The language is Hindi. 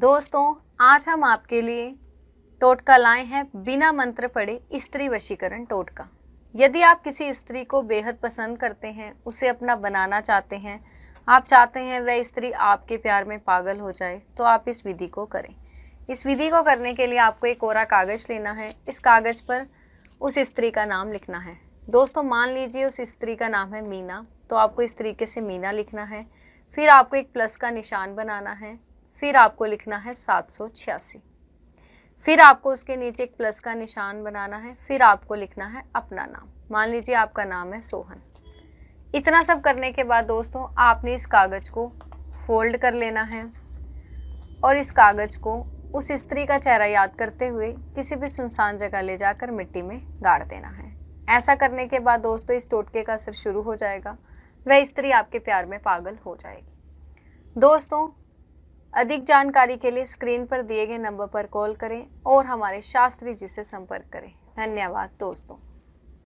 दोस्तों आज हम आपके लिए टोटका लाए हैं बिना मंत्र पढ़े स्त्री वशीकरण टोटका यदि आप किसी स्त्री को बेहद पसंद करते हैं उसे अपना बनाना चाहते हैं आप चाहते हैं वह स्त्री आपके प्यार में पागल हो जाए तो आप इस विधि को करें इस विधि को करने के लिए आपको एक कोरा कागज़ लेना है इस कागज़ पर उस स्त्री का नाम लिखना है दोस्तों मान लीजिए उस स्त्री का नाम है मीना तो आपको इस तरीके से मीना लिखना है फिर आपको एक प्लस का निशान बनाना है फिर आपको लिखना है सात सौ छियासी फिर आपको उसके नीचे एक प्लस का निशान बनाना है फिर आपको लिखना है अपना नाम मान लीजिए आपका नाम है सोहन इतना सब करने के बाद दोस्तों आपने इस कागज़ को फोल्ड कर लेना है और इस कागज़ को उस स्त्री का चेहरा याद करते हुए किसी भी सुनसान जगह ले जाकर मिट्टी में गाड़ देना है ऐसा करने के बाद दोस्तों इस टोटके का असर शुरू हो जाएगा वह स्त्री आपके प्यार में पागल हो जाएगी दोस्तों अधिक जानकारी के लिए स्क्रीन पर दिए गए नंबर पर कॉल करें और हमारे शास्त्री जी से संपर्क करें धन्यवाद दोस्तों